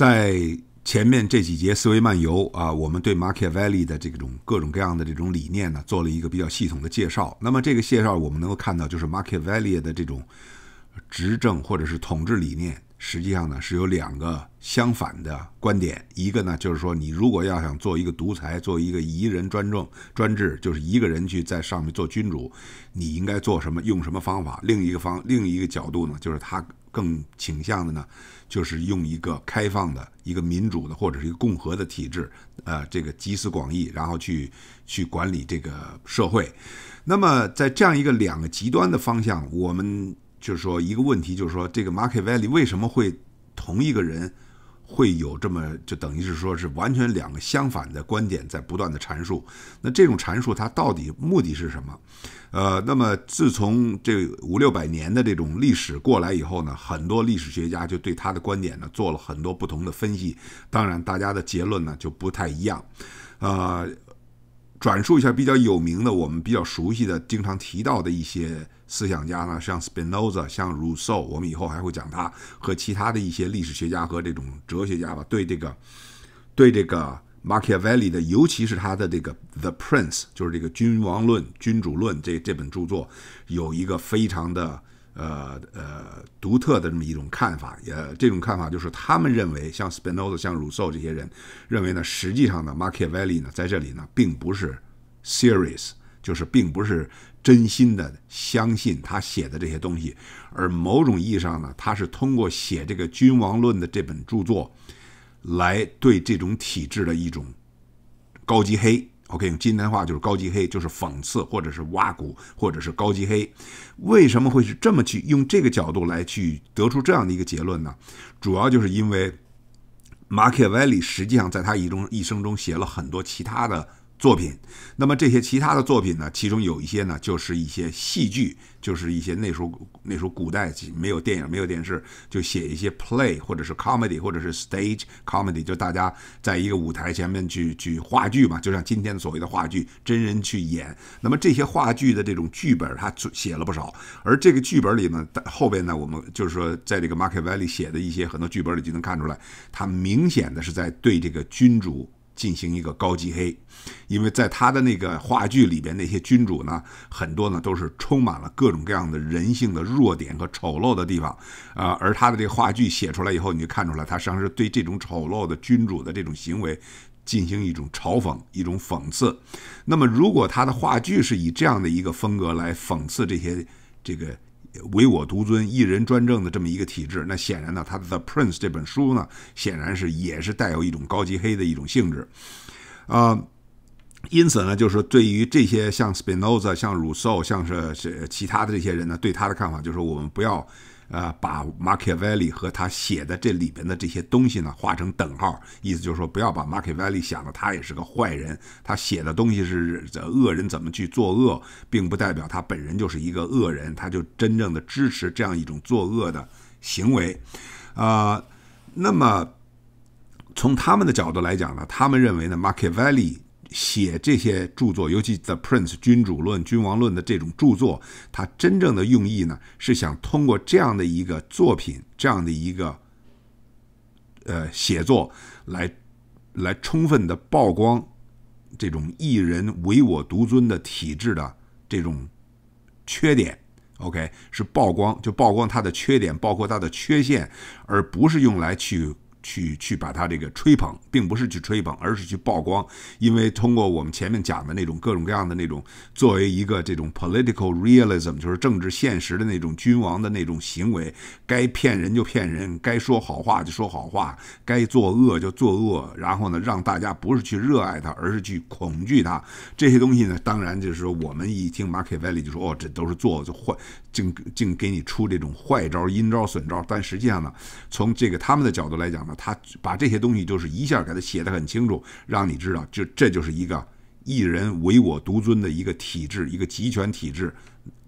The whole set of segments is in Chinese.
在前面这几节思维漫游啊，我们对 Market Valley 的这种各种各样的这种理念呢，做了一个比较系统的介绍。那么这个介绍我们能够看到，就是 Market Valley 的这种执政或者是统治理念，实际上呢是有两个相反的观点。一个呢就是说，你如果要想做一个独裁，做一个一人专政、专制，就是一个人去在上面做君主，你应该做什么，用什么方法。另一个方，另一个角度呢，就是他。更倾向的呢，就是用一个开放的、一个民主的或者是一个共和的体制，呃，这个集思广益，然后去去管理这个社会。那么在这样一个两个极端的方向，我们就是说一个问题，就是说这个 market value 为什么会同一个人？会有这么就等于是说是完全两个相反的观点在不断的阐述，那这种阐述它到底目的是什么？呃，那么自从这五六百年的这种历史过来以后呢，很多历史学家就对他的观点呢做了很多不同的分析，当然大家的结论呢就不太一样。呃，转述一下比较有名的，我们比较熟悉的，经常提到的一些。思想家呢，像 Spinoza、像 Rousseau，我们以后还会讲他和其他的一些历史学家和这种哲学家吧，对这个、对这个 Machiavelli 的，尤其是他的这个《The Prince》，就是这个《君王论》《君主论》这这本著作，有一个非常的呃呃独特的这么一种看法。也这种看法就是他们认为，像 Spinoza、像 Rousseau 这些人认为呢，实际上呢，Machiavelli 呢在这里呢，并不是 serious，就是并不是。真心的相信他写的这些东西，而某种意义上呢，他是通过写这个《君王论》的这本著作，来对这种体制的一种高级黑。OK，用今天的话就是高级黑，就是讽刺或者是挖苦或者是高级黑。为什么会是这么去用这个角度来去得出这样的一个结论呢？主要就是因为马可维利实际上在他一中一生中写了很多其他的。作品，那么这些其他的作品呢？其中有一些呢，就是一些戏剧，就是一些那时候那时候古代没有电影、没有电视，就写一些 play，或者是 comedy，或者是 stage comedy，就大家在一个舞台前面去去话剧嘛，就像今天所谓的话剧，真人去演。那么这些话剧的这种剧本，他写了不少。而这个剧本里呢，后边呢，我们就是说，在这个《Market Valley》里写的一些很多剧本里就能看出来，他明显的是在对这个君主。进行一个高级黑，因为在他的那个话剧里边，那些君主呢，很多呢都是充满了各种各样的人性的弱点和丑陋的地方，啊，而他的这个话剧写出来以后，你就看出来，他实际上是对这种丑陋的君主的这种行为进行一种嘲讽、一种讽刺。那么，如果他的话剧是以这样的一个风格来讽刺这些这个。唯我独尊、一人专政的这么一个体制，那显然呢，他的《The Prince》这本书呢，显然是也是带有一种高级黑的一种性质，啊，因此呢，就是对于这些像 Spinoza、像 Rousseau、像是是其他的这些人呢，对他的看法就是，我们不要。呃，把 m a r k v l i 和他写的这里边的这些东西呢，画成等号，意思就是说，不要把 m a r k v l i 想的，他也是个坏人，他写的东西是这恶人怎么去作恶，并不代表他本人就是一个恶人，他就真正的支持这样一种作恶的行为，啊，那么从他们的角度来讲呢，他们认为呢，m a r k v l i 写这些著作，尤其《The Prince》《君主论》《君王论》的这种著作，他真正的用意呢，是想通过这样的一个作品、这样的一个呃写作，来来充分的曝光这种一人唯我独尊的体制的这种缺点。OK，是曝光，就曝光他的缺点，包括他的缺陷，而不是用来去。去去把他这个吹捧，并不是去吹捧，而是去曝光。因为通过我们前面讲的那种各种各样的那种，作为一个这种 political realism，就是政治现实的那种君王的那种行为，该骗人就骗人，该说好话就说好话，该作恶就作恶。然后呢，让大家不是去热爱他，而是去恐惧他。这些东西呢，当然就是说我们一听 Mark a l e y 就说哦，这都是做就坏，竟竟给你出这种坏招、阴招、损招。但实际上呢，从这个他们的角度来讲。他把这些东西就是一下给他写的很清楚，让你知道，就这就是一个一人唯我独尊的一个体制，一个集权体制，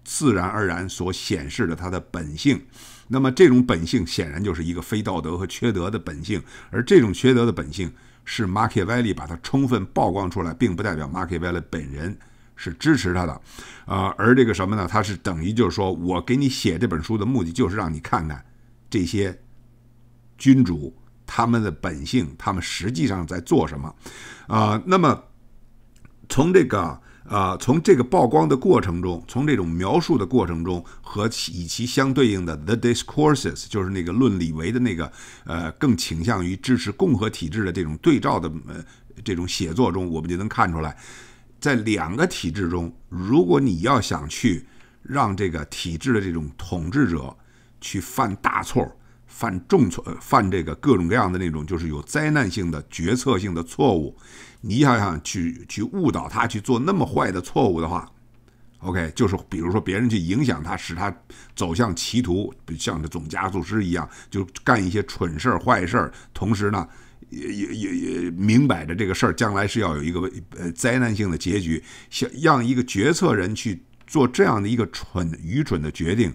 自然而然所显示的他的本性。那么这种本性显然就是一个非道德和缺德的本性，而这种缺德的本性是 Marky Y 把它充分曝光出来，并不代表 Marky Y 本人是支持他的。啊，而这个什么呢？他是等于就是说我给你写这本书的目的，就是让你看看这些君主。他们的本性，他们实际上在做什么？啊，那么从这个啊，从这个曝光的过程中，从这种描述的过程中，和与其相对应的《The Discourses》就是那个论李维的那个呃，更倾向于支持共和体制的这种对照的呃这种写作中，我们就能看出来，在两个体制中，如果你要想去让这个体制的这种统治者去犯大错。犯重错，犯这个各种各样的那种，就是有灾难性的、决策性的错误。你想想去去误导他去做那么坏的错误的话，OK，就是比如说别人去影响他，使他走向歧途，像这总加速师一样，就干一些蠢事儿、坏事儿。同时呢，也也也也明摆着这个事儿将来是要有一个呃灾难性的结局。像让一个决策人去做这样的一个蠢、愚蠢的决定。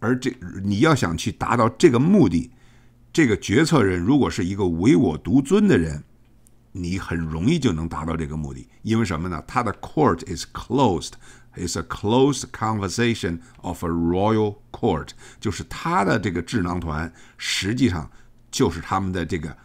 而这你要想去达到这个目的，这个决策人如果是一个唯我独尊的人，你很容易就能达到这个目的。因为什么呢？他的 court is closed, it's a c l o s e conversation of a royal court，就是他的这个智囊团实际上就是他们的这个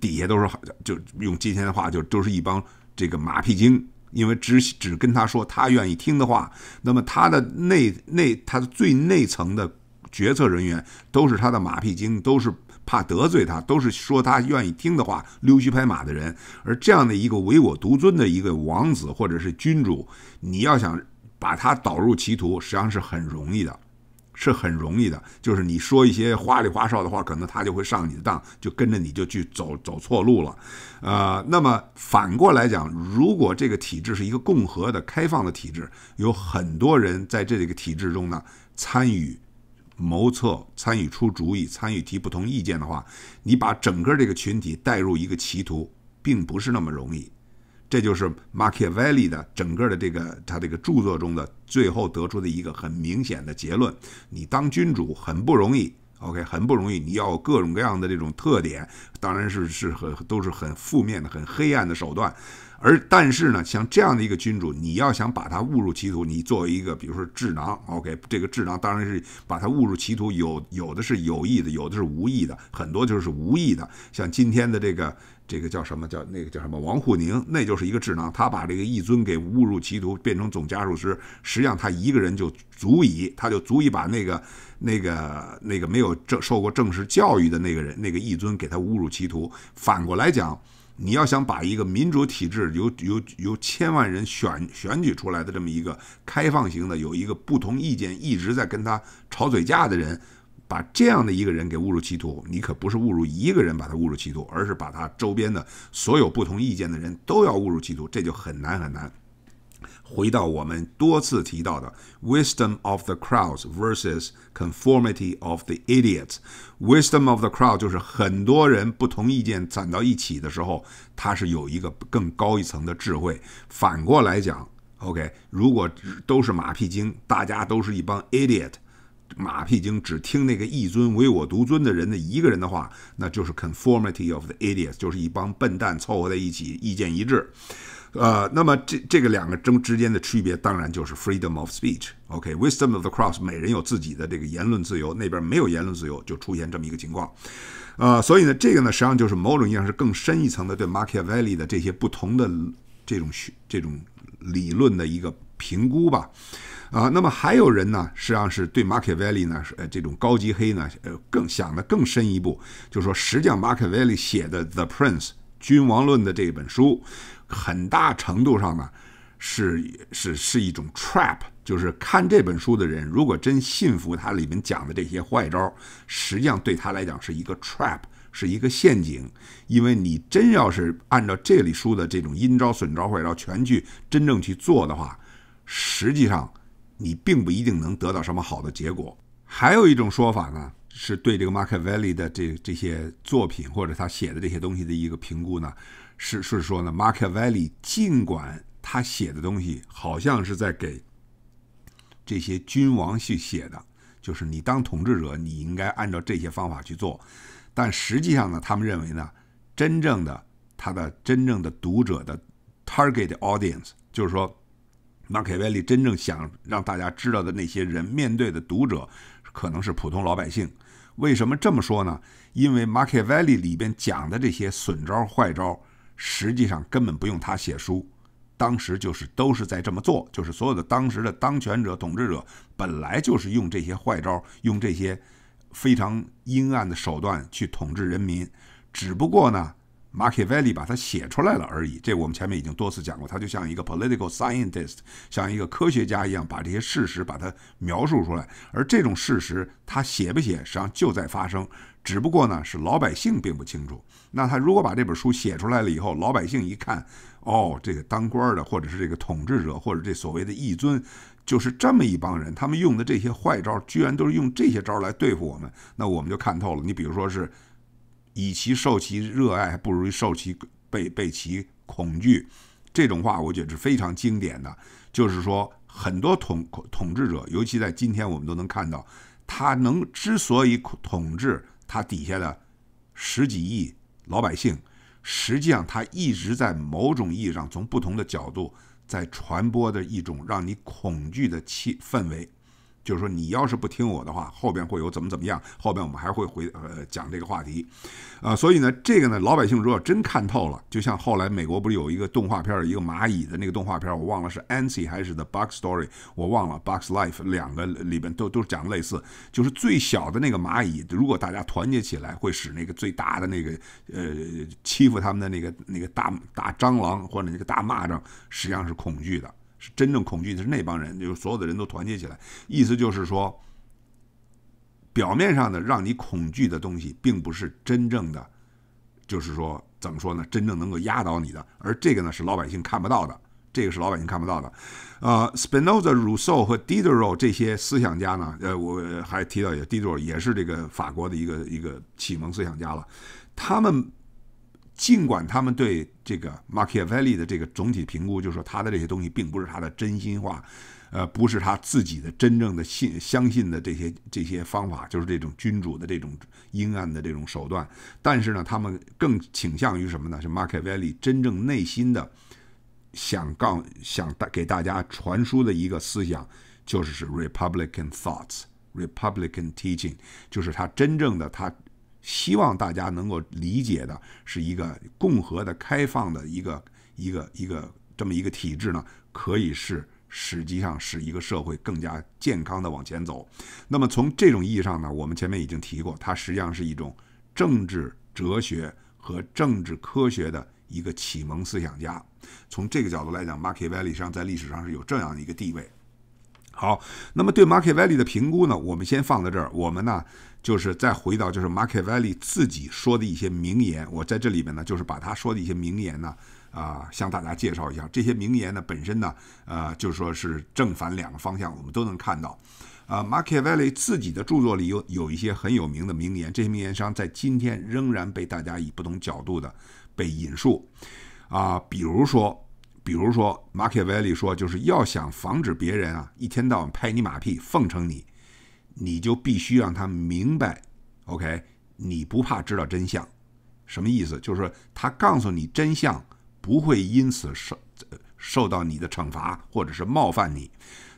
底下都是好，就用今天的话就都是一帮这个马屁精。因为只只跟他说他愿意听的话，那么他的内内他的最内层的决策人员都是他的马屁精，都是怕得罪他，都是说他愿意听的话溜须拍马的人。而这样的一个唯我独尊的一个王子或者是君主，你要想把他导入歧途，实际上是很容易的。是很容易的，就是你说一些花里花哨的话，可能他就会上你的当，就跟着你就去走走错路了，呃，那么反过来讲，如果这个体制是一个共和的、开放的体制，有很多人在这个体制中呢参与谋策、参与出主意、参与提不同意见的话，你把整个这个群体带入一个歧途，并不是那么容易。这就是 Machiavelli 的整个的这个他这个著作中的最后得出的一个很明显的结论：你当君主很不容易，OK，很不容易。你要有各种各样的这种特点，当然是是很都是很负面的、很黑暗的手段。而但是呢，像这样的一个君主，你要想把他误入歧途，你作为一个比如说智囊，OK，这个智囊当然是把他误入歧途。有有的是有意的，有的是无意的，很多就是无意的。像今天的这个。这个叫什么？叫那个叫什么？王沪宁，那就是一个智囊。他把这个一尊给误入歧途，变成总家事师。实际上，他一个人就足以，他就足以把那个、那个、那个没有正受过正式教育的那个人，那个一尊给他误入歧途。反过来讲，你要想把一个民主体制由由由千万人选选举出来的这么一个开放型的，有一个不同意见一直在跟他吵嘴架的人。把这样的一个人给误入歧途，你可不是误入一个人把他误入歧途，而是把他周边的所有不同意见的人都要误入歧途，这就很难很难。回到我们多次提到的 wisdom of the crowds versus conformity of the idiots。wisdom of the crowd 就是很多人不同意见攒到一起的时候，它是有一个更高一层的智慧。反过来讲，OK，如果都是马屁精，大家都是一帮 idiot。马屁精只听那个一尊唯我独尊的人的一个人的话，那就是 conformity of the idiots，就是一帮笨蛋凑合在一起意见一致。呃，那么这这个两个争之间的区别，当然就是 freedom of speech。OK，wisdom of the c r o s s 每人有自己的这个言论自由，那边没有言论自由，就出现这么一个情况。呃，所以呢，这个呢，实际上就是某种意义上是更深一层的对 m a c h i a v e l l i 的这些不同的这种这种理论的一个评估吧。啊，那么还有人呢，实际上是对马凯维利呢是呃这种高级黑呢呃更想的更深一步，就说实际上马凯维利写的《The Prince》君王论的这本书，很大程度上呢是是是一种 trap，就是看这本书的人如果真信服他里面讲的这些坏招，实际上对他来讲是一个 trap，是一个陷阱，因为你真要是按照这里书的这种阴招、损招、坏招全去真正去做的话，实际上。你并不一定能得到什么好的结果。还有一种说法呢，是对这个 Mark 的这这些作品或者他写的这些东西的一个评估呢，是是说呢，Mark 尽管他写的东西好像是在给这些君王去写的，就是你当统治者，你应该按照这些方法去做，但实际上呢，他们认为呢，真正的他的真正的读者的 target audience，就是说。Mark y 真正想让大家知道的那些人面对的读者，可能是普通老百姓。为什么这么说呢？因为 Mark y 里边讲的这些损招坏招，实际上根本不用他写书，当时就是都是在这么做，就是所有的当时的当权者统治者，本来就是用这些坏招，用这些非常阴暗的手段去统治人民。只不过呢。m a c 利 v l 把它写出来了而已，这我们前面已经多次讲过。他就像一个 political scientist，像一个科学家一样，把这些事实把它描述出来。而这种事实，他写不写，实际上就在发生，只不过呢，是老百姓并不清楚。那他如果把这本书写出来了以后，老百姓一看，哦，这个当官的，或者是这个统治者，或者这所谓的义尊，就是这么一帮人，他们用的这些坏招，居然都是用这些招来对付我们，那我们就看透了。你比如说是。以其受其热爱，不如受其被被其恐惧。这种话，我觉得是非常经典的。就是说，很多统统治者，尤其在今天我们都能看到，他能之所以统治他底下的十几亿老百姓，实际上他一直在某种意义上，从不同的角度，在传播的一种让你恐惧的气氛围。就是说，你要是不听我的话，后边会有怎么怎么样。后边我们还会回呃讲这个话题，啊，所以呢，这个呢，老百姓如果真看透了，就像后来美国不是有一个动画片儿，一个蚂蚁的那个动画片儿，我忘了是《a n s i 还是《The Box Story》，我忘了《Box Life》两个里边都都讲类似，就是最小的那个蚂蚁，如果大家团结起来，会使那个最大的那个呃欺负他们的那个那个大大蟑螂或者那个大蚂蚱，实际上是恐惧的。是真正恐惧的是那帮人，就是所有的人都团结起来。意思就是说，表面上的让你恐惧的东西，并不是真正的，就是说怎么说呢？真正能够压倒你的，而这个呢是老百姓看不到的，这个是老百姓看不到的。呃，Spinoza、Rousseau 和 Diderot 这些思想家呢，呃，我还提到一个 Diderot，也是这个法国的一个一个启蒙思想家了，他们。尽管他们对这个马基亚维利的这个总体评估，就是说他的这些东西并不是他的真心话，呃，不是他自己的真正的信相信的这些这些方法，就是这种君主的这种阴暗的这种手段。但是呢，他们更倾向于什么呢？是马基亚维利真正内心的想告想大给大家传输的一个思想，就是是 Republican thoughts，Republican teaching，就是他真正的他。希望大家能够理解的是，一个共和的、开放的一个、一个、一个这么一个体制呢，可以是实际上使一个社会更加健康的往前走。那么从这种意义上呢，我们前面已经提过，它实际上是一种政治哲学和政治科学的一个启蒙思想家。从这个角度来讲，马基雅维利实际上在历史上是有这样的一个地位。好，那么对马基雅维利的评估呢，我们先放在这儿。我们呢？就是再回到就是马凯 v 利 l l 自己说的一些名言，我在这里面呢，就是把他说的一些名言呢，啊，向大家介绍一下。这些名言呢，本身呢，呃，就是说是正反两个方向，我们都能看到。啊，马凯 v 利 l l 自己的著作里有有一些很有名的名言，这些名言商在今天仍然被大家以不同角度的被引述。啊，比如说，比如说马凯 v 利 l l 说，就是要想防止别人啊，一天到晚拍你马屁，奉承你。你就必须让他明白，OK，你不怕知道真相，什么意思？就是说他告诉你真相，不会因此受受到你的惩罚，或者是冒犯你。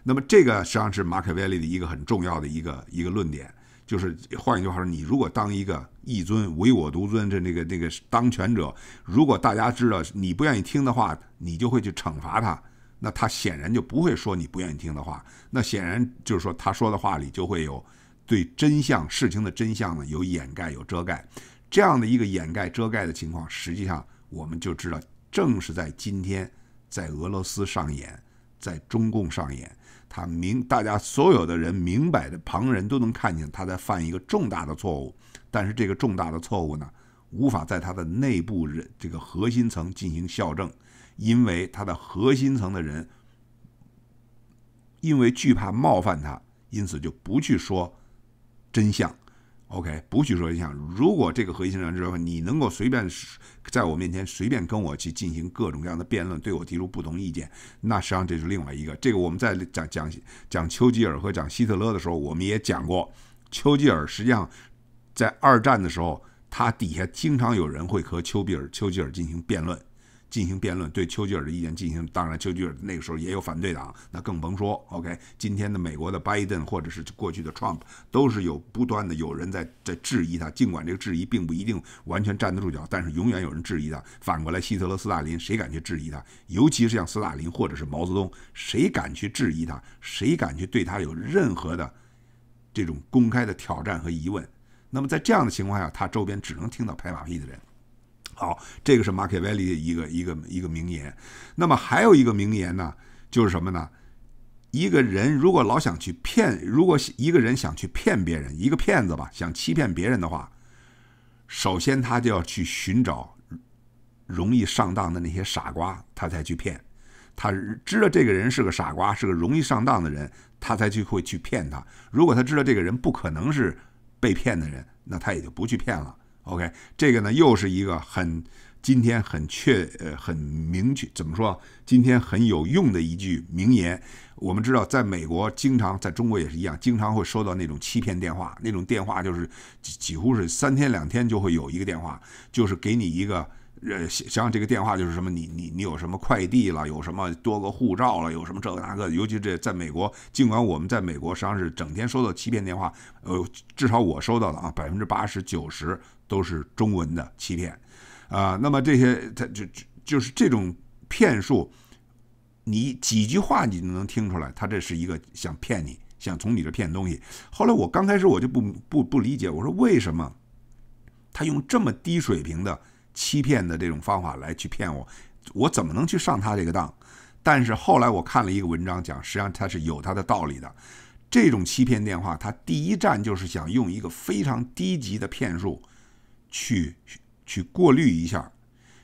那么这个实际上是马凯维利的一个很重要的一个一个论点，就是换一句话说，你如果当一个一尊唯我独尊的那个那个当权者，如果大家知道你不愿意听的话，你就会去惩罚他。那他显然就不会说你不愿意听的话，那显然就是说他说的话里就会有对真相、事情的真相呢有掩盖、有遮盖，这样的一个掩盖、遮盖的情况，实际上我们就知道，正是在今天，在俄罗斯上演，在中共上演，他明大家所有的人明摆的，旁人都能看见他在犯一个重大的错误，但是这个重大的错误呢，无法在他的内部人这个核心层进行校正。因为他的核心层的人，因为惧怕冒犯他，因此就不去说真相。OK，不去说真相。如果这个核心层的你能够随便在我面前随便跟我去进行各种各样的辩论，对我提出不同意见，那实际上这是另外一个。这个我们在讲讲讲丘吉尔和讲希特勒的时候，我们也讲过，丘吉尔实际上在二战的时候，他底下经常有人会和丘比尔、丘吉尔进行辩论。进行辩论，对丘吉尔的意见进行。当然，丘吉尔那个时候也有反对党，那更甭说。OK，今天的美国的拜登，或者是过去的 Trump，都是有不断的有人在在质疑他。尽管这个质疑并不一定完全站得住脚，但是永远有人质疑他。反过来，希特勒、斯大林，谁敢去质疑他？尤其是像斯大林或者是毛泽东，谁敢去质疑他？谁敢去对他有任何的这种公开的挑战和疑问？那么在这样的情况下，他周边只能听到拍马屁的人。好，这个是马凯维利的一个一个一个名言。那么还有一个名言呢，就是什么呢？一个人如果老想去骗，如果一个人想去骗别人，一个骗子吧，想欺骗别人的话，首先他就要去寻找容易上当的那些傻瓜，他才去骗。他知道这个人是个傻瓜，是个容易上当的人，他才去会去骗他。如果他知道这个人不可能是被骗的人，那他也就不去骗了。OK，这个呢又是一个很今天很确呃很明确怎么说？今天很有用的一句名言。我们知道，在美国经常，在中国也是一样，经常会收到那种欺骗电话。那种电话就是几几乎是三天两天就会有一个电话，就是给你一个呃想想这个电话就是什么？你你你有什么快递了？有什么多个护照了？有什么这个那个？尤其这在美国，尽管我们在美国实际上是整天收到欺骗电话，呃，至少我收到的啊，百分之八十九十。都是中文的欺骗，啊，那么这些他就就就是这种骗术，你几句话你就能听出来，他这是一个想骗你，想从你这骗东西。后来我刚开始我就不不不理解，我说为什么他用这么低水平的欺骗的这种方法来去骗我，我怎么能去上他这个当？但是后来我看了一个文章讲，实际上他是有他的道理的。这种欺骗电话，他第一站就是想用一个非常低级的骗术。去去过滤一下，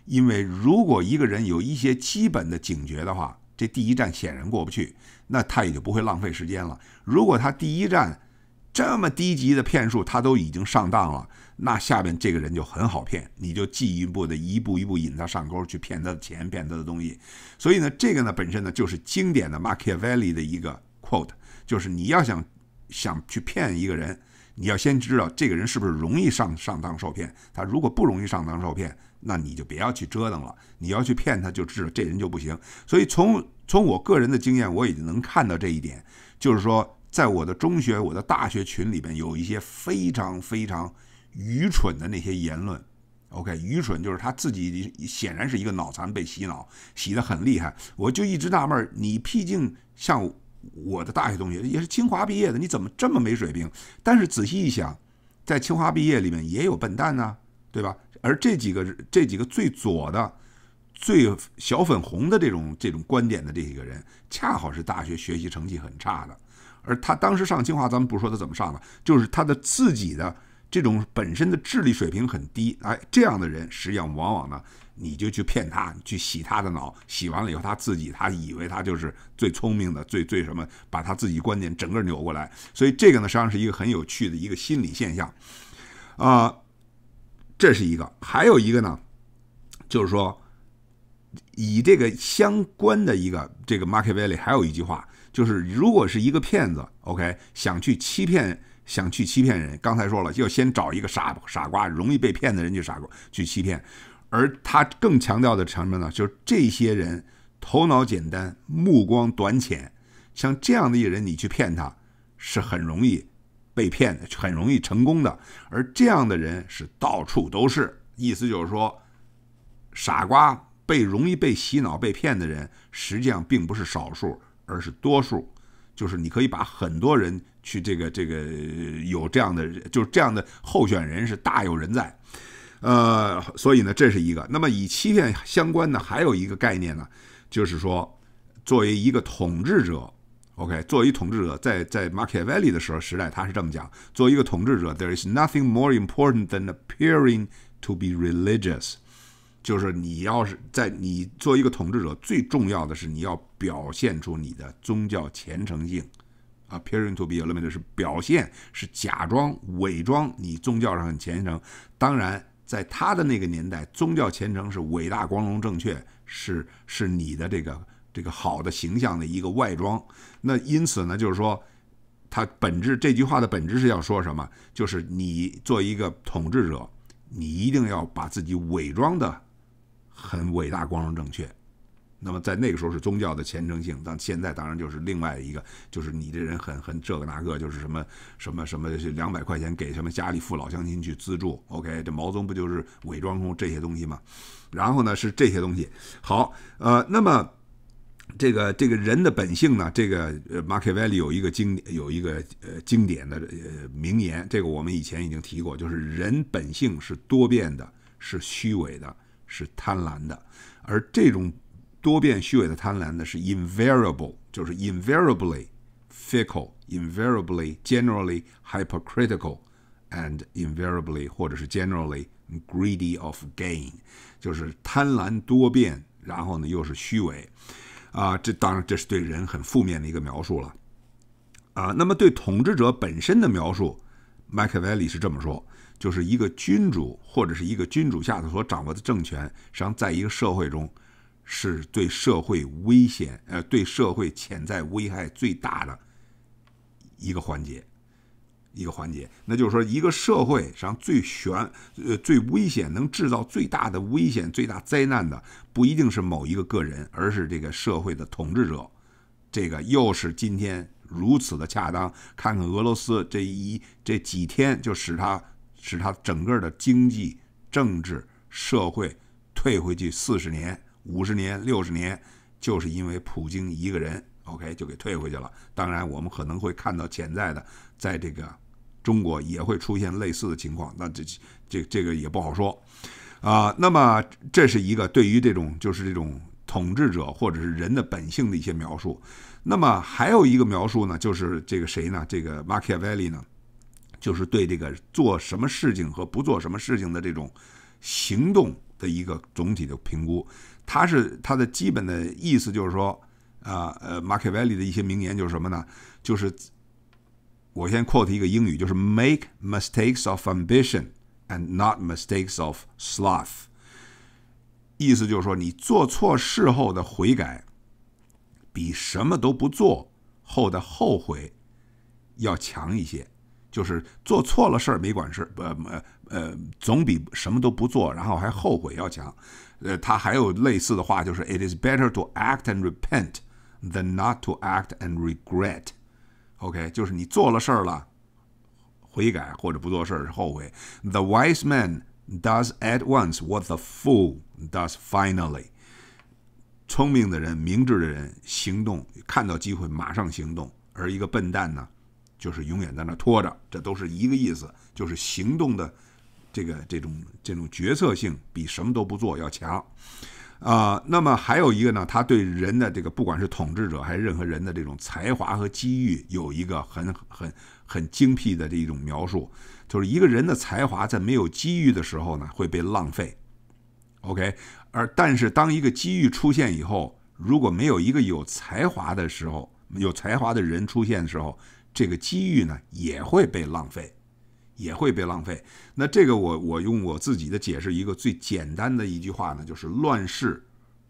因为如果一个人有一些基本的警觉的话，这第一站显然过不去，那他也就不会浪费时间了。如果他第一站这么低级的骗术他都已经上当了，那下面这个人就很好骗，你就进一步的一步一步引他上钩，去骗他的钱，骗他的东西。所以呢，这个呢本身呢就是经典的 Markiavelli 的一个 quote，就是你要想想去骗一个人。你要先知道这个人是不是容易上上当受骗。他如果不容易上当受骗，那你就别要去折腾了。你要去骗他，就知道这人就不行。所以从从我个人的经验，我已经能看到这一点，就是说，在我的中学、我的大学群里边，有一些非常非常愚蠢的那些言论。OK，愚蠢就是他自己显然是一个脑残，被洗脑洗得很厉害。我就一直纳闷，你毕竟像。我的大学同学也是清华毕业的，你怎么这么没水平？但是仔细一想，在清华毕业里面也有笨蛋呢，对吧？而这几个这几个最左的、最小粉红的这种这种观点的这几个人，恰好是大学学习成绩很差的。而他当时上清华，咱们不说他怎么上的，就是他的自己的这种本身的智力水平很低。哎，这样的人实际上往往呢。你就去骗他，去洗他的脑，洗完了以后，他自己他以为他就是最聪明的，最最什么，把他自己观点整个扭过来。所以这个呢，实际上是一个很有趣的一个心理现象。啊，这是一个，还有一个呢，就是说，以这个相关的一个这个 market v a l l e 还有一句话，就是如果是一个骗子，OK，想去欺骗，想去欺骗人，刚才说了，要先找一个傻傻瓜，容易被骗的人去傻瓜去欺骗。而他更强调的什么呢？就是这些人头脑简单、目光短浅，像这样的一人，你去骗他，是很容易被骗的，很容易成功的。而这样的人是到处都是，意思就是说，傻瓜、被容易被洗脑、被骗的人，实际上并不是少数，而是多数。就是你可以把很多人去这个这个有这样的，就是这样的候选人是大有人在。呃，所以呢，这是一个。那么，以欺骗相关的还有一个概念呢，就是说，作为一个统治者，OK，作为统治者，在在马基 l 维利的时候时代，他是这么讲：，作为一个统治者，there is nothing more important than appearing to be religious，就是你要是在你做一个统治者，最重要的是你要表现出你的宗教虔诚性，appearing to be religious 是表现是假装伪装你宗教上很虔诚，当然。在他的那个年代，宗教虔诚是伟大、光荣、正确，是是你的这个这个好的形象的一个外装。那因此呢，就是说，他本质这句话的本质是要说什么？就是你做一个统治者，你一定要把自己伪装的很伟大、光荣、正确。那么在那个时候是宗教的虔诚性，但现在当然就是另外一个，就是你这人很很这个那个，就是什么什么什么两百块钱给什么家里父老乡亲去资助，OK，这毛宗不就是伪装出这些东西吗？然后呢是这些东西。好，呃，那么这个这个人的本性呢，这个呃，马凯维里有一个经有一个呃经典的呃名言，这个我们以前已经提过，就是人本性是多变的，是虚伪的，是贪婪的，而这种。多变、虚伪的贪婪呢？是 invariable，就是 invariably fickle，invariably generally hypocritical，and invariably 或者是 generally greedy of gain，就是贪婪多变，然后呢又是虚伪，啊，这当然这是对人很负面的一个描述了，啊，那么对统治者本身的描述，麦克维里是这么说：，就是一个君主或者是一个君主下的所掌握的政权，实际上在一个社会中。是对社会危险，呃，对社会潜在危害最大的一个环节，一个环节。那就是说，一个社会上最悬、呃，最危险，能制造最大的危险、最大灾难的，不一定是某一个个人，而是这个社会的统治者。这个又是今天如此的恰当。看看俄罗斯这一这几天，就使他使他整个的经济、政治、社会退回去四十年。五十年、六十年，就是因为普京一个人，OK 就给退回去了。当然，我们可能会看到潜在的，在这个中国也会出现类似的情况。那这这这个也不好说，啊。那么这是一个对于这种就是这种统治者或者是人的本性的一些描述。那么还有一个描述呢，就是这个谁呢？这个马基 l 维利呢，就是对这个做什么事情和不做什么事情的这种行动的一个总体的评估。他是他的基本的意思就是说，啊，呃马凯维利的一些名言就是什么呢？就是我先 quote 一个英语，就是 “Make mistakes of ambition and not mistakes of sloth。”意思就是说，你做错事后的悔改，比什么都不做后的后悔要强一些。就是做错了事儿没管事不呃呃，总比什么都不做然后还后悔要强。呃，他还有类似的话，就是 "It is better to act and repent than not to act and regret." OK，就是你做了事儿了，悔改或者不做事儿后悔。The wise man does at once what the fool does finally。聪明的人、明智的人行动，看到机会马上行动，而一个笨蛋呢，就是永远在那拖着。这都是一个意思，就是行动的。这个这种这种决策性比什么都不做要强，啊，那么还有一个呢，他对人的这个不管是统治者还是任何人的这种才华和机遇有一个很很很精辟的这种描述，就是一个人的才华在没有机遇的时候呢会被浪费，OK，而但是当一个机遇出现以后，如果没有一个有才华的时候，有才华的人出现的时候，这个机遇呢也会被浪费。也会被浪费。那这个我我用我自己的解释，一个最简单的一句话呢，就是乱世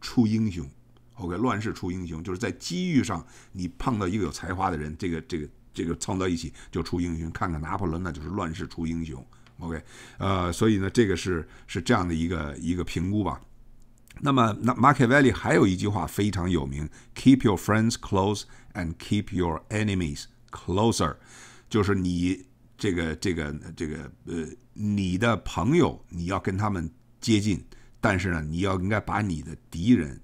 出英雄。OK，乱世出英雄，就是在机遇上你碰到一个有才华的人，这个这个这个凑到一起就出英雄。看看拿破仑，那就是乱世出英雄。OK，呃，所以呢，这个是是这样的一个一个评估吧。那么，那 m a 维利 i l 还有一句话非常有名：Keep your friends close and keep your enemies closer，就是你。这个这个这个呃，你的朋友你要跟他们接近，但是呢，你要应该把你的敌人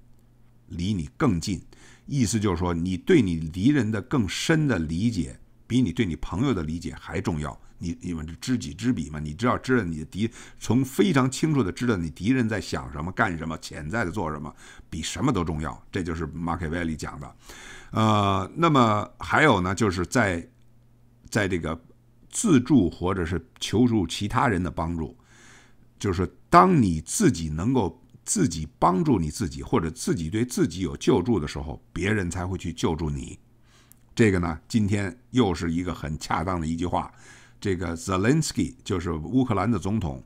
离你更近。意思就是说，你对你敌人的更深的理解，比你对你朋友的理解还重要。你你们知己知彼嘛，你知道知道你的敌，从非常清楚的知道你敌人在想什么、干什么、潜在的做什么，比什么都重要。这就是马凯维里讲的。呃，那么还有呢，就是在在这个。自助或者是求助其他人的帮助，就是当你自己能够自己帮助你自己，或者自己对自己有救助的时候，别人才会去救助你。这个呢，今天又是一个很恰当的一句话。这个 Zelensky 就是乌克兰的总统，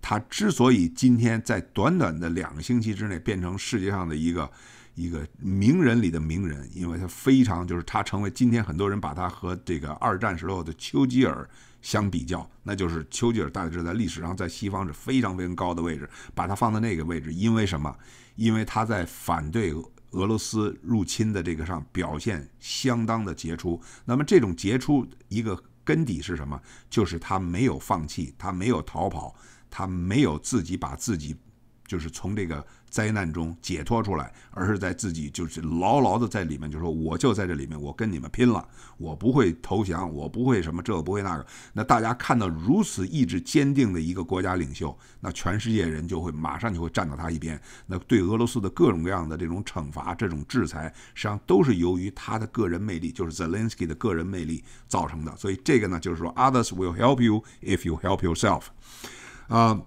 他之所以今天在短短的两个星期之内变成世界上的一个。一个名人里的名人，因为他非常就是他成为今天很多人把他和这个二战时候的丘吉尔相比较，那就是丘吉尔大致在历史上在西方是非常非常高的位置，把他放在那个位置，因为什么？因为他在反对俄罗斯入侵的这个上表现相当的杰出。那么这种杰出一个根底是什么？就是他没有放弃，他没有逃跑，他没有自己把自己。就是从这个灾难中解脱出来，而是在自己就是牢牢的在里面，就说我就在这里面，我跟你们拼了，我不会投降，我不会什么这个不会那个。那大家看到如此意志坚定的一个国家领袖，那全世界人就会马上就会站到他一边。那对俄罗斯的各种各样的这种惩罚、这种制裁，实际上都是由于他的个人魅力，就是 Zelensky 的个人魅力造成的。所以这个呢，就是说，others will help you if you help yourself。啊，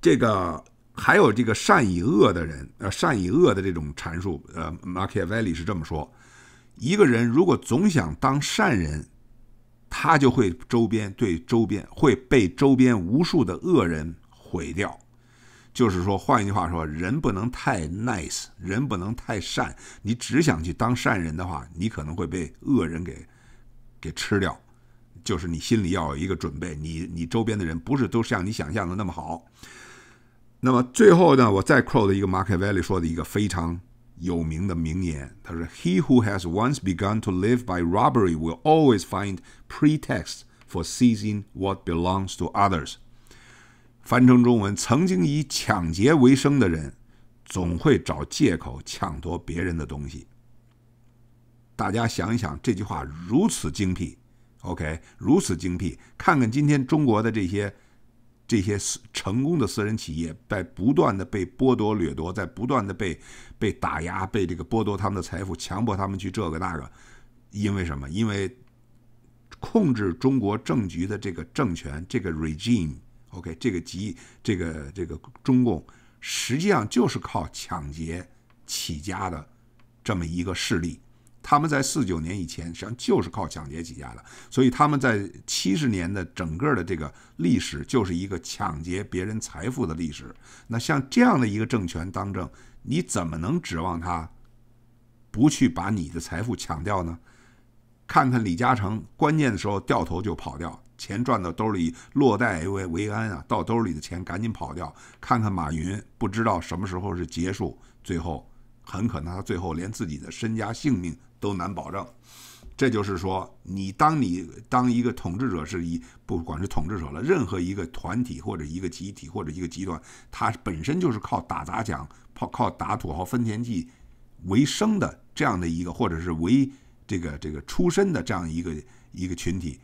这个。还有这个善以恶的人，呃，善以恶的这种阐述，呃，马基亚维里是这么说：一个人如果总想当善人，他就会周边对周边会被周边无数的恶人毁掉。就是说，换一句话说，人不能太 nice，人不能太善。你只想去当善人的话，你可能会被恶人给给吃掉。就是你心里要有一个准备，你你周边的人不是都像你想象的那么好。那么最后呢，我再 quote 一个 Mark 说的一个非常有名的名言，他说：“He who has once begun to live by robbery will always find pretext for seizing what belongs to others。”翻成中文，曾经以抢劫为生的人，总会找借口抢夺别人的东西。大家想一想，这句话如此精辟，OK，如此精辟。看看今天中国的这些。这些成功的私人企业在不断的被剥夺掠夺，在不断的被被打压，被这个剥夺他们的财富，强迫他们去这个那个。因为什么？因为控制中国政局的这个政权，这个 regime，OK，这个集，这个这个中共，实际上就是靠抢劫起家的这么一个势力。他们在四九年以前，实际上就是靠抢劫起家的，所以他们在七十年的整个的这个历史，就是一个抢劫别人财富的历史。那像这样的一个政权当政，你怎么能指望他不去把你的财富抢掉呢？看看李嘉诚，关键的时候掉头就跑掉，钱赚到兜里落袋为为安啊，到兜里的钱赶紧跑掉。看看马云，不知道什么时候是结束，最后很可能他最后连自己的身家性命。都难保证，这就是说，你当你当一个统治者是一，不管是统治者了，任何一个团体或者一个集体或者一个集团，他本身就是靠打砸抢，靠靠打土豪分田地为生的这样的一个，或者是为这个这个出身的这样一个一个群体，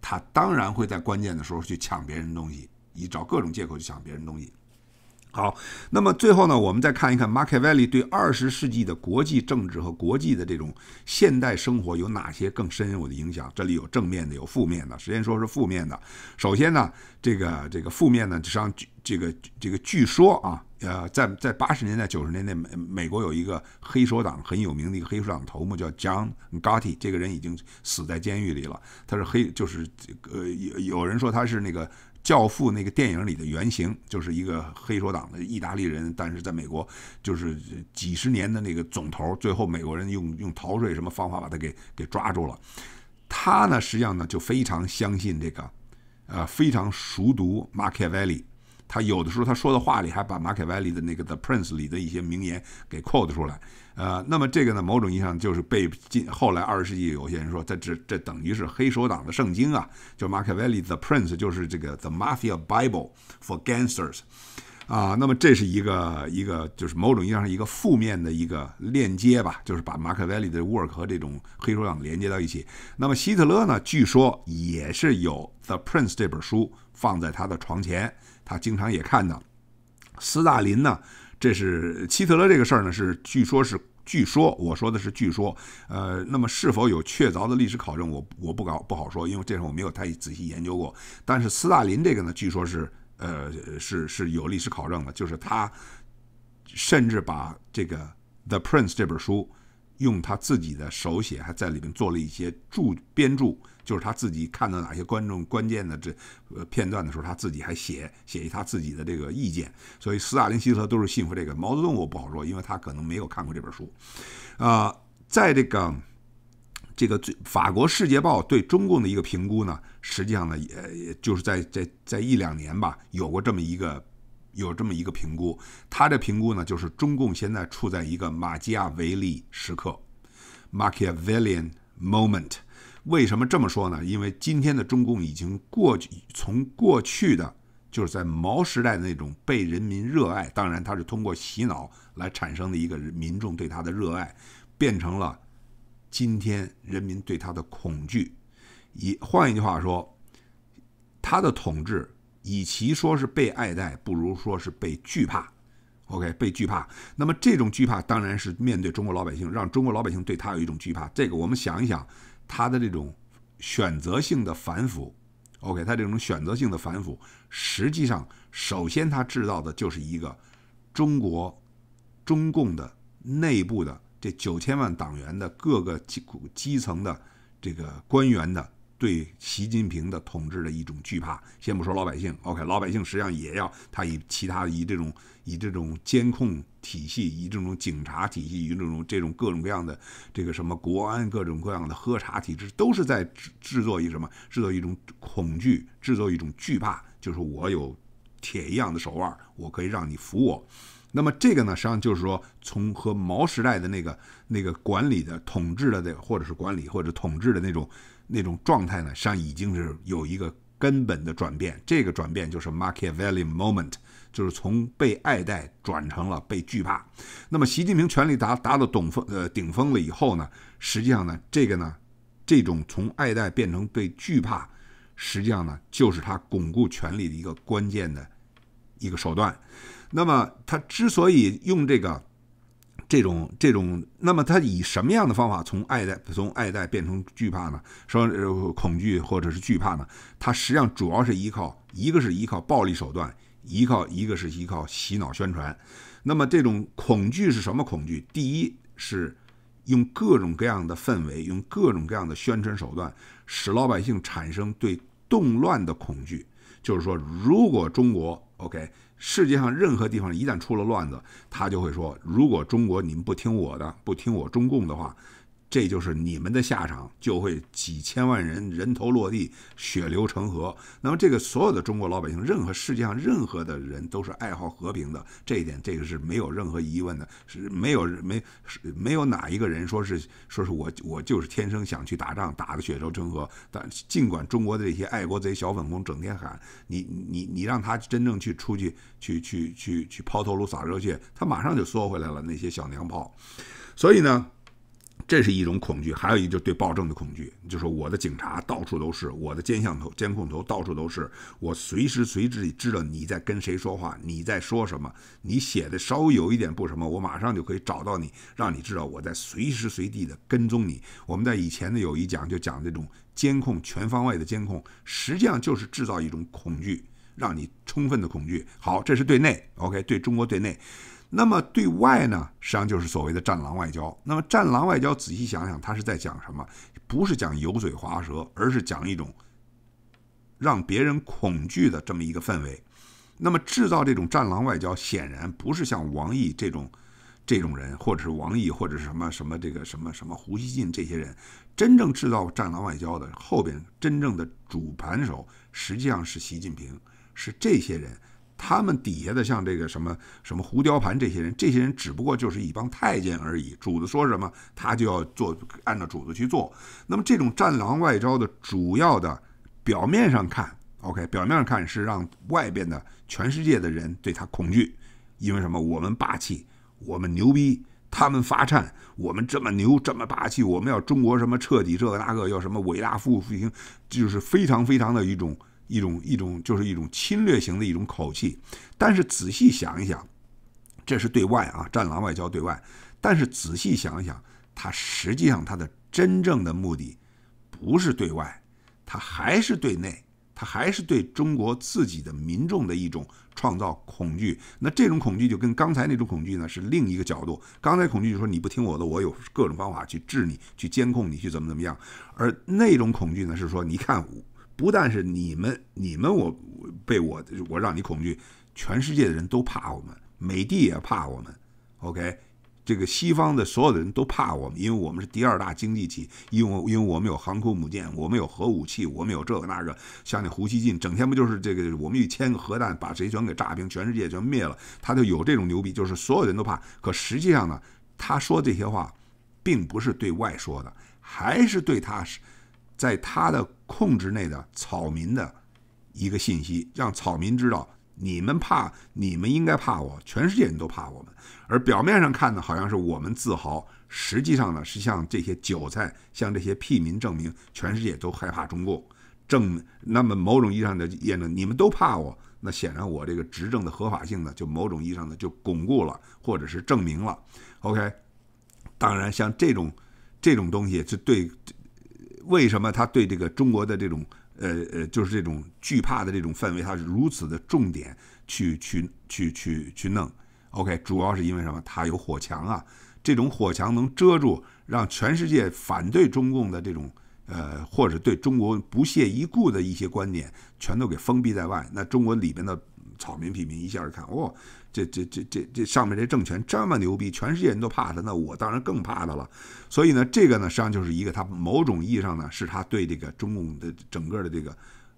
他当然会在关键的时候去抢别人东西，以找各种借口去抢别人东西。好，那么最后呢，我们再看一看马基 l 利对二十世纪的国际政治和国际的这种现代生活有哪些更深入的影响？这里有正面的，有负面的。首先说是负面的。首先呢，这个这个负面呢，实际上据这个这个据说啊，呃，在在八十年代、九十年代，美美国有一个黑手党很有名的一个黑手党头目叫 John Gotti，这个人已经死在监狱里了。他是黑，就是呃，有有人说他是那个。《教父》那个电影里的原型就是一个黑手党的意大利人，但是在美国就是几十年的那个总头，最后美国人用用逃税什么方法把他给给抓住了。他呢，实际上呢就非常相信这个，呃，非常熟读马凯维里。他有的时候他说的话里还把马凯维里的那个《The Prince》里的一些名言给 quote 出来。呃，那么这个呢，某种意义上就是被近后来二十世纪有些人说，这这这等于是黑手党的圣经啊，就马卡维利的《The Prince》就是这个《The Mafia Bible for Gangsters》啊，那么这是一个一个就是某种意义上一个负面的一个链接吧，就是把马卡维利的 work 和这种黑手党连接到一起。那么希特勒呢，据说也是有《The Prince》这本书放在他的床前，他经常也看到斯大林呢？这是希特勒这个事儿呢，是据说是据说，我说的是据说，呃，那么是否有确凿的历史考证，我我不搞不好说，因为这事我没有太仔细研究过。但是斯大林这个呢，据说是呃是是有历史考证的，就是他甚至把这个《The Prince》这本书。用他自己的手写，还在里面做了一些注编注，就是他自己看到哪些观众关键的这呃片段的时候，他自己还写写一他自己的这个意见。所以斯大林、希特勒都是信服这个毛泽东，我不好说，因为他可能没有看过这本书。啊，在这个这个最法国《世界报》对中共的一个评估呢，实际上呢，也就是在在在一两年吧，有过这么一个。有这么一个评估，他的评估呢，就是中共现在处在一个马基亚维利时刻 （Machiavellian moment）。为什么这么说呢？因为今天的中共已经过去，从过去的就是在毛时代的那种被人民热爱，当然他是通过洗脑来产生的一个民众对他的热爱，变成了今天人民对他的恐惧。以换一句话说，他的统治。与其说是被爱戴，不如说是被惧怕。OK，被惧怕。那么这种惧怕当然是面对中国老百姓，让中国老百姓对他有一种惧怕。这个我们想一想，他的这种选择性的反腐，OK，他这种选择性的反腐，实际上首先他制造的就是一个中国中共的内部的这九千万党员的各个基基层的这个官员的。对习近平的统治的一种惧怕，先不说老百姓，OK，老百姓实际上也要他以其他以这种以这种监控体系，以这种警察体系，以这种这种各种各样的这个什么国安各种各样的喝茶体制，都是在制制作一什么，制造一种恐惧，制造一种惧怕，就是我有铁一样的手腕，我可以让你服我。那么这个呢，实际上就是说，从和毛时代的那个那个管理的统治的这个，或者是管理或者统治的那种。那种状态呢，实际上已经是有一个根本的转变。这个转变就是 m a r k i a v a l l e moment，就是从被爱戴转成了被惧怕。那么习近平权力达达到顶峰呃顶峰了以后呢，实际上呢，这个呢，这种从爱戴变成被惧怕，实际上呢，就是他巩固权力的一个关键的一个手段。那么他之所以用这个。这种这种，那么他以什么样的方法从爱戴从爱戴变成惧怕呢？说恐惧或者是惧怕呢？他实际上主要是依靠一个是依靠暴力手段，依靠一个是依靠洗脑宣传。那么这种恐惧是什么恐惧？第一是用各种各样的氛围，用各种各样的宣传手段，使老百姓产生对动乱的恐惧。就是说，如果中国 OK。世界上任何地方一旦出了乱子，他就会说：“如果中国你们不听我的，不听我中共的话。”这就是你们的下场，就会几千万人人头落地，血流成河。那么，这个所有的中国老百姓，任何世界上任何的人都是爱好和平的，这一点，这个是没有任何疑问的，是没有没没有哪一个人说是说是我我就是天生想去打仗，打的血流成河。但尽管中国的这些爱国贼小粉红整天喊你你你让他真正去出去去去去去抛头颅洒热血，他马上就缩回来了。那些小娘炮，所以呢。这是一种恐惧，还有一就是对暴政的恐惧，就是我的警察到处都是，我的监控头、监控头到处都是，我随时随地知道你在跟谁说话，你在说什么，你写的稍微有一点不什么，我马上就可以找到你，让你知道我在随时随地的跟踪你。我们在以前的有一讲就讲这种监控全方位的监控，实际上就是制造一种恐惧，让你充分的恐惧。好，这是对内，OK，对中国对内。那么对外呢，实际上就是所谓的“战狼外交”。那么“战狼外交”，仔细想想，他是在讲什么？不是讲油嘴滑舌，而是讲一种让别人恐惧的这么一个氛围。那么制造这种“战狼外交”，显然不是像王毅这种这种人，或者是王毅或者是什么什么这个什么什么胡锡进这些人真正制造“战狼外交”的后边真正的主盘手，实际上是习近平，是这些人。他们底下的像这个什么什么胡雕盘这些人，这些人只不过就是一帮太监而已。主子说什么，他就要做，按照主子去做。那么这种战狼外招的主要的表面上看，OK，表面上看是让外边的全世界的人对他恐惧。因为什么？我们霸气，我们牛逼，他们发颤。我们这么牛，这么霸气，我们要中国什么彻底这个那个，要什么伟大复兴，就是非常非常的一种。一种一种就是一种侵略型的一种口气，但是仔细想一想，这是对外啊，战狼外交对外。但是仔细想一想，它实际上它的真正的目的不是对外，它还是对内，它还是对中国自己的民众的一种创造恐惧。那这种恐惧就跟刚才那种恐惧呢是另一个角度。刚才恐惧就说你不听我的，我有各种方法去治你，去监控你，去怎么怎么样。而那种恐惧呢是说，你看我。不但是你们，你们我被我我让你恐惧，全世界的人都怕我们，美帝也怕我们，OK，这个西方的所有的人都怕我们，因为我们是第二大经济体，因为因为我们有航空母舰，我们有核武器，我们有这个那个，像那胡锡进整天不就是这个，我们一千个核弹把谁全给炸平，全世界全灭了，他就有这种牛逼，就是所有人都怕。可实际上呢，他说这些话并不是对外说的，还是对他，是。在他的。控制内的草民的一个信息，让草民知道你们怕，你们应该怕我，全世界人都怕我们。而表面上看呢，好像是我们自豪，实际上呢，是向这些韭菜、向这些屁民证明，全世界都害怕中共，证那么某种意义上的验证，你们都怕我，那显然我这个执政的合法性呢，就某种意义上呢就巩固了，或者是证明了。OK，当然像这种这种东西是对。为什么他对这个中国的这种呃呃，就是这种惧怕的这种氛围，他是如此的重点去去去去去弄？OK，主要是因为什么？他有火墙啊，这种火墙能遮住，让全世界反对中共的这种呃，或者对中国不屑一顾的一些观点，全都给封闭在外。那中国里边的草民屁民一下看，哦，这这这这这上面这政权这么牛逼，全世界人都怕他，那我当然更怕他了。所以呢，这个呢，实际上就是一个他某种意义上呢，是他对这个中共的整个的这个，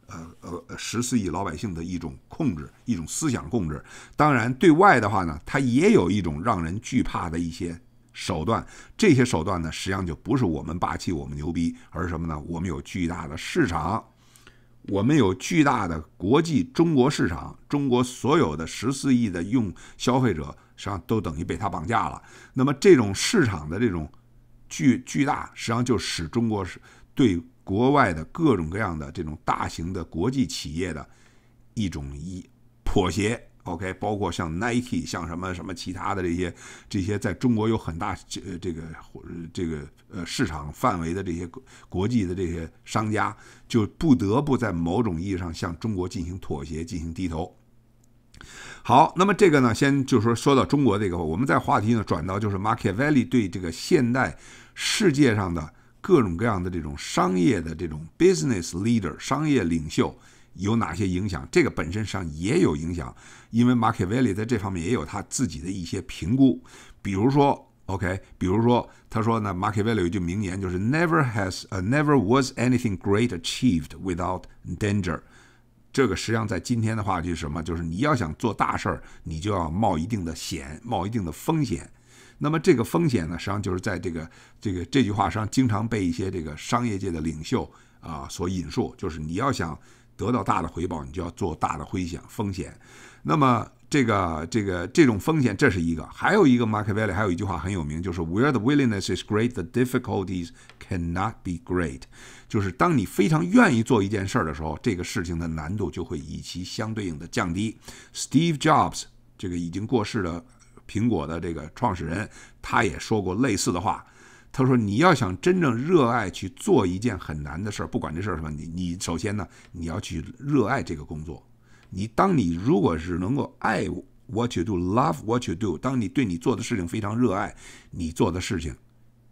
呃呃十四亿老百姓的一种控制，一种思想控制。当然，对外的话呢，他也有一种让人惧怕的一些手段。这些手段呢，实际上就不是我们霸气，我们牛逼，而是什么呢？我们有巨大的市场。我们有巨大的国际中国市场，中国所有的十四亿的用消费者，实际上都等于被他绑架了。那么这种市场的这种巨巨大，实际上就使中国是对国外的各种各样的这种大型的国际企业的一种一妥协。O.K. 包括像 Nike，像什么什么其他的这些这些在中国有很大这个这个呃市场范围的这些国际的这些商家，就不得不在某种意义上向中国进行妥协，进行低头。好，那么这个呢，先就说说到中国这个，我们在话题呢转到就是 m a r k e t v a l l e y 对这个现代世界上的各种各样的这种商业的这种 business leader 商业领袖。有哪些影响？这个本身上也有影响，因为马凯维利在这方面也有他自己的一些评估，比如说，OK，比如说，他说呢，马凯维利一句名言就是 “Never has a never was anything great achieved without danger”。这个实际上在今天的话就是什么？就是你要想做大事儿，你就要冒一定的险，冒一定的风险。那么这个风险呢，实际上就是在这个这个这句话上经常被一些这个商业界的领袖啊所引述，就是你要想。得到大的回报，你就要做大的风险。风险，那么这个这个这种风险，这是一个，还有一个 Mark t a 还有一句话很有名，就是 Where the willingness is great, the difficulties cannot be great。就是当你非常愿意做一件事儿的时候，这个事情的难度就会以其相对应的降低。Steve Jobs 这个已经过世的苹果的这个创始人，他也说过类似的话。他说：“你要想真正热爱去做一件很难的事儿，不管这事儿什么，你你首先呢，你要去热爱这个工作。你当你如果是能够爱 what you do，love what you do，当你对你做的事情非常热爱你做的事情，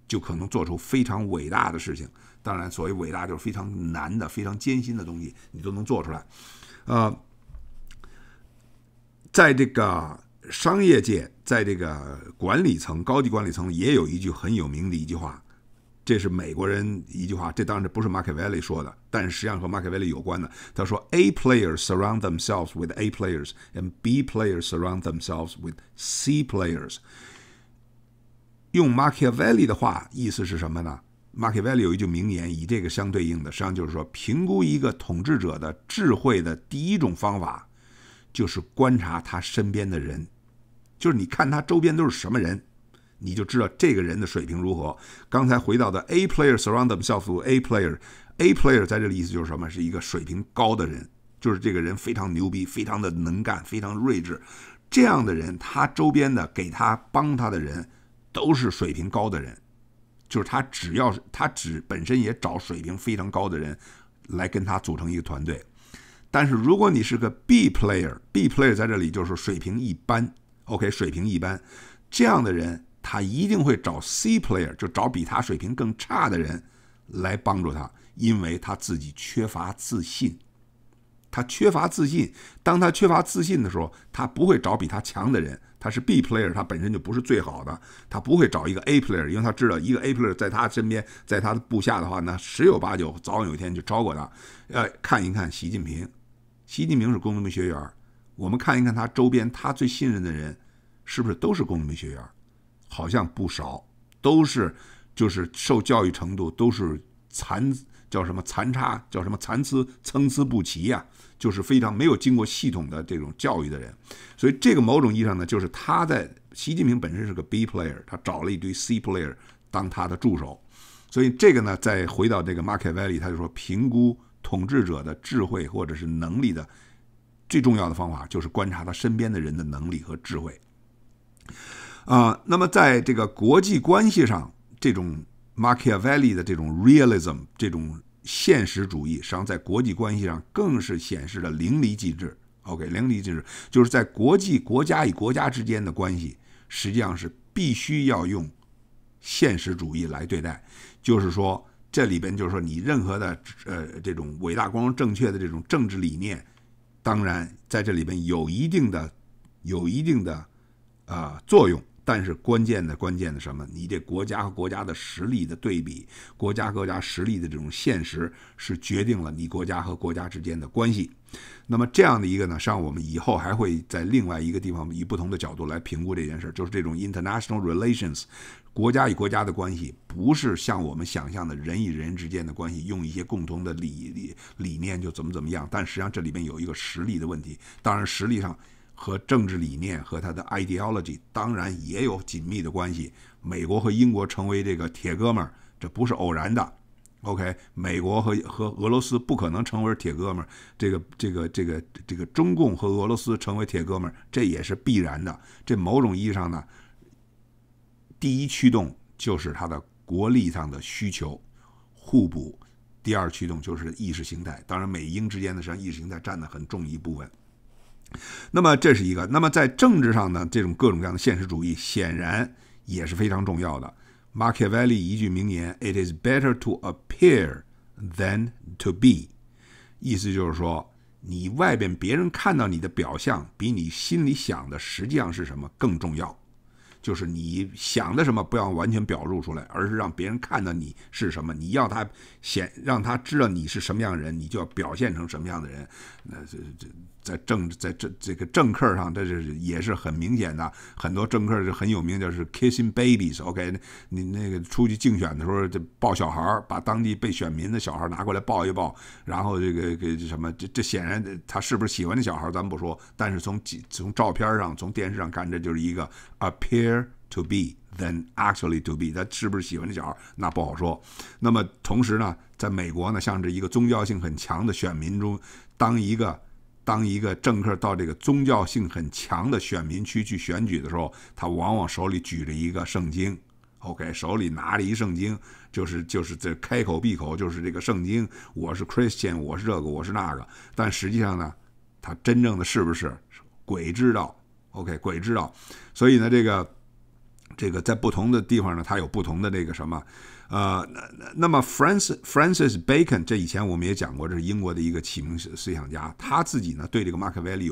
就可能做出非常伟大的事情。当然，所谓伟大就是非常难的、非常艰辛的东西，你都能做出来。呃，在这个。”商业界在这个管理层、高级管理层也有一句很有名的一句话，这是美国人一句话，这当然不是马基雅维利说的，但是实际上和马基雅维利有关的。他说：“A players surround themselves with A players, and B players surround themselves with C players。”用马基雅维利的话，意思是什么呢？马基雅维利有一句名言，以这个相对应的，实际上就是说，评估一个统治者的智慧的第一种方法，就是观察他身边的人。就是你看他周边都是什么人，你就知道这个人的水平如何。刚才回到的 A player surround them 小组，A player，A player 在这里意思就是什么？是一个水平高的人，就是这个人非常牛逼，非常的能干，非常睿智。这样的人，他周边的给他帮他的人都是水平高的人，就是他只要他只本身也找水平非常高的人来跟他组成一个团队。但是如果你是个 B player，B player 在这里就是水平一般。OK，水平一般，这样的人他一定会找 C player，就找比他水平更差的人来帮助他，因为他自己缺乏自信。他缺乏自信，当他缺乏自信的时候，他不会找比他强的人，他是 B player，他本身就不是最好的，他不会找一个 A player，因为他知道一个 A player 在他身边，在他的部下的话，那十有八九早晚有一天就超过他。呃，看一看习近平，习近平是工农兵学员。我们看一看他周边，他最信任的人是不是都是工农兵学员？好像不少都是，就是受教育程度都是残叫什么残差，叫什么残次，参差不齐呀，就是非常没有经过系统的这种教育的人。所以这个某种意义上呢，就是他在习近平本身是个 B player，他找了一堆 C player 当他的助手。所以这个呢，再回到这个马凯 e 里，他就说评估统治者的智慧或者是能力的。最重要的方法就是观察他身边的人的能力和智慧。啊，那么在这个国际关系上，这种 Machiavelli 的这种 realism，这种现实主义，实际上在国际关系上更是显示的淋漓尽致。OK，淋漓尽致，就是在国际国家与国家之间的关系，实际上是必须要用现实主义来对待。就是说，这里边就是说，你任何的呃这种伟大光荣正确的这种政治理念。当然，在这里边有一定的、有一定的啊作用，但是关键的关键的什么？你这国家和国家的实力的对比，国家国家实力的这种现实，是决定了你国家和国家之间的关系。那么这样的一个呢，上我们以后还会在另外一个地方，以不同的角度来评估这件事儿，就是这种 international relations。国家与国家的关系不是像我们想象的人与人之间的关系，用一些共同的理理念就怎么怎么样。但实际上这里面有一个实力的问题。当然，实力上和政治理念和他的 ideology 当然也有紧密的关系。美国和英国成为这个铁哥们儿，这不是偶然的。OK，美国和和俄罗斯不可能成为铁哥们儿。这个这个这个这个中共和俄罗斯成为铁哥们儿，这也是必然的。这某种意义上呢。第一驱动就是它的国力上的需求互补，第二驱动就是意识形态。当然，美英之间的实际上意识形态占的很重一部分。那么这是一个。那么在政治上呢，这种各种各样的现实主义显然也是非常重要的。马基雅 l 利一句名言：“It is better to appear than to be。”意思就是说，你外边别人看到你的表象，比你心里想的实际上是什么更重要。就是你想的什么，不要完全表露出来，而是让别人看到你是什么。你要他显，让他知道你是什么样的人，你就要表现成什么样的人。那这这。在政，在这这个政客上，这是也是很明显的。很多政客是很有名，就是 kissing babies。OK，你那个出去竞选的时候，这抱小孩儿，把当地被选民的小孩儿拿过来抱一抱，然后这个给什么？这这显然他是不是喜欢这小孩儿，咱不说。但是从几从照片上、从电视上看，这就是一个 appear to be，t h a n actually to be。他是不是喜欢这小孩儿，那不好说。那么同时呢，在美国呢，像是一个宗教性很强的选民中，当一个。当一个政客到这个宗教性很强的选民区去选举的时候，他往往手里举着一个圣经，OK，手里拿着一圣经，就是就是这开口闭口就是这个圣经，我是 Christian，我是这个，我是那个。但实际上呢，他真正的是不是，鬼知道，OK，鬼知道。所以呢，这个这个在不同的地方呢，它有不同的这个什么。呃，那么 Francis Francis 有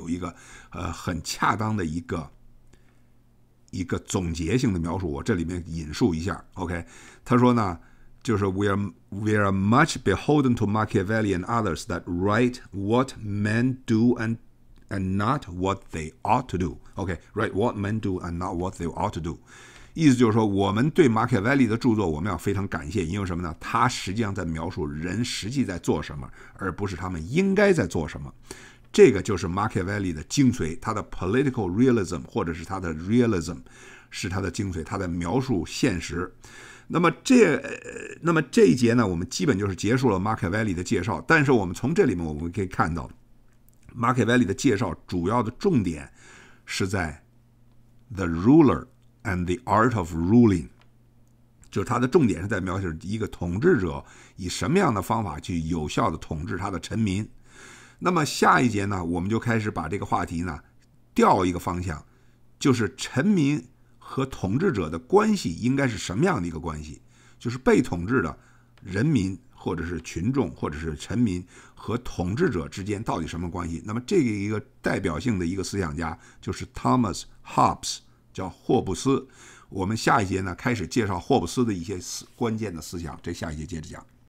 一个呃很恰当的一个一个总结性的描述。我这里面引述一下。OK，他说呢，就是 We are we are much beholden to Machiavelli and others that write what men do and and not what they ought to do，OK，write what men do and not what they ought to do。意思就是说，我们对马凯雅维利的著作，我们要非常感谢，因为什么呢？他实际上在描述人实际在做什么，而不是他们应该在做什么。这个就是马凯雅维利的精髓，他的 political realism 或者是他的 realism 是他的精髓，他在描述现实。那么这，那么这一节呢，我们基本就是结束了马凯雅维利的介绍。但是我们从这里面我们可以看到，马凯雅维利的介绍主要的重点是在 the ruler。and the art of ruling，就是它的重点是在描写一个统治者以什么样的方法去有效的统治他的臣民。那么下一节呢，我们就开始把这个话题呢调一个方向，就是臣民和统治者的关系应该是什么样的一个关系？就是被统治的人民或者是群众或者是臣民和统治者之间到底什么关系？那么这个一个代表性的一个思想家就是 Thomas Hobbes。叫霍布斯，我们下一节呢开始介绍霍布斯的一些思关键的思想，这下一节接着讲。